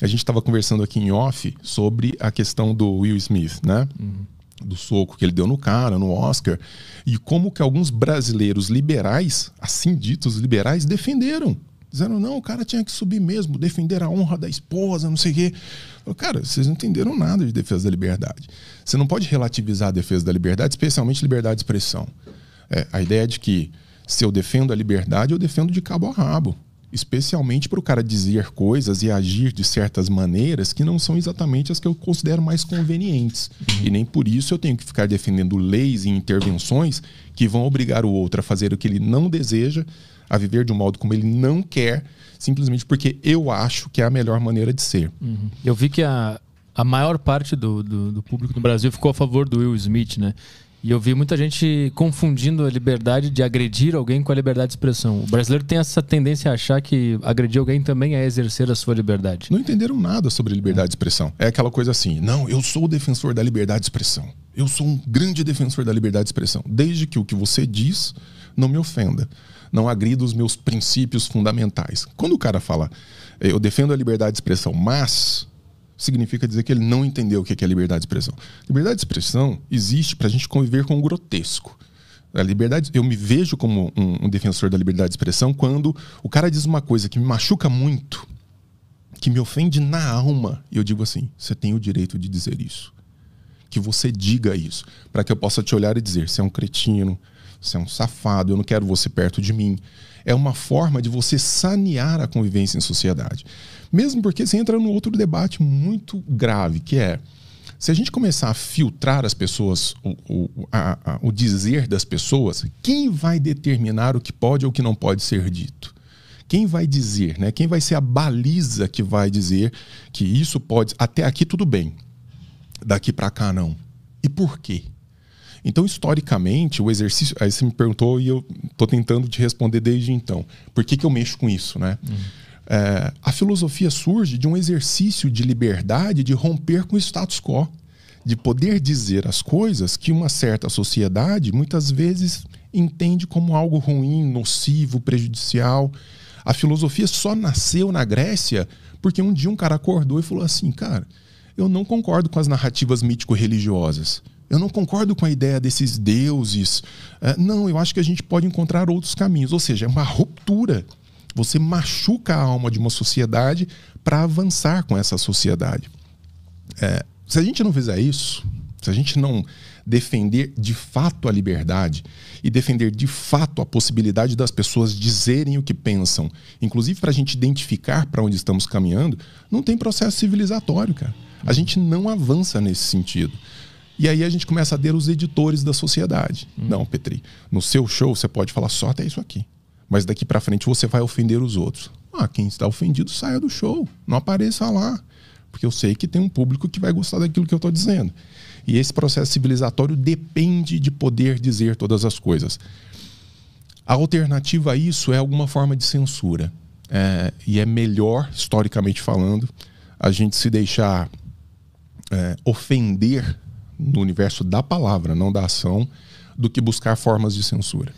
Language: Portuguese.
a gente estava conversando aqui em off sobre a questão do Will Smith, né? Uhum. Do soco que ele deu no cara, no Oscar, e como que alguns brasileiros liberais, assim ditos liberais, defenderam. Disseram, não, o cara tinha que subir mesmo, defender a honra da esposa, não sei o quê. cara, vocês não entenderam nada de defesa da liberdade. Você não pode relativizar a defesa da liberdade, especialmente liberdade de expressão. É, a ideia de que se eu defendo a liberdade, eu defendo de cabo a rabo especialmente para o cara dizer coisas e agir de certas maneiras que não são exatamente as que eu considero mais convenientes. Uhum. E nem por isso eu tenho que ficar defendendo leis e intervenções que vão obrigar o outro a fazer o que ele não deseja, a viver de um modo como ele não quer, simplesmente porque eu acho que é a melhor maneira de ser. Uhum. Eu vi que a, a maior parte do, do, do público no Brasil ficou a favor do Will Smith, né? E eu vi muita gente confundindo a liberdade de agredir alguém com a liberdade de expressão. O brasileiro tem essa tendência a achar que agredir alguém também é exercer a sua liberdade. Não entenderam nada sobre liberdade de é. expressão. É aquela coisa assim: não, eu sou o defensor da liberdade de expressão. Eu sou um grande defensor da liberdade de expressão. Desde que o que você diz não me ofenda, não agrida os meus princípios fundamentais. Quando o cara fala, eu defendo a liberdade de expressão, mas significa dizer que ele não entendeu o que é, é liberdade de expressão. Liberdade de expressão existe para a gente conviver com o grotesco. A liberdade, eu me vejo como um, um, defensor da liberdade de expressão quando o cara diz uma coisa que me machuca muito, que me ofende na alma, e eu digo assim: você tem o direito de dizer isso. Que você diga isso, para que eu possa te olhar e dizer: você é um cretino, você é um safado, eu não quero você perto de mim. É uma forma de você sanear a convivência em sociedade. Mesmo porque você entra num outro debate muito grave, que é se a gente começar a filtrar as pessoas, o, o, a, a, o dizer das pessoas, quem vai determinar o que pode ou o que não pode ser dito? quem vai dizer, né? Quem vai ser a baliza que vai dizer que isso pode até aqui tudo bem, daqui para cá não. E por quê? Então, historicamente, o exercício. Aí você me perguntou e eu estou tentando te responder desde então. Por que, que eu mexo com isso, né? Uhum. É, a filosofia surge de um exercício de liberdade de romper com o status quo, de poder dizer as coisas que uma certa sociedade muitas vezes entende como algo ruim, nocivo, prejudicial. A filosofia só nasceu na Grécia porque um dia um cara acordou e falou assim: Cara, eu não concordo com as narrativas mítico-religiosas. Eu não concordo com a ideia desses deuses. É, não, eu acho que a gente pode encontrar outros caminhos. Ou seja, é uma ruptura. Você machuca a alma de uma sociedade para avançar com essa sociedade. É, se a gente não fizer isso, se a gente não defender de fato a liberdade e defender de fato a possibilidade das pessoas dizerem o que pensam, inclusive para a gente identificar para onde estamos caminhando, não tem processo civilizatório, cara. A gente não avança nesse sentido. E aí a gente começa a ter os editores da sociedade. Hum. Não, Petri, no seu show você pode falar só até isso aqui. Mas daqui para frente você vai ofender os outros. Ah, quem está ofendido saia do show, não apareça lá. Porque eu sei que tem um público que vai gostar daquilo que eu estou dizendo. E esse processo civilizatório depende de poder dizer todas as coisas. A alternativa a isso é alguma forma de censura. É, e é melhor, historicamente falando, a gente se deixar é, ofender no universo da palavra, não da ação, do que buscar formas de censura.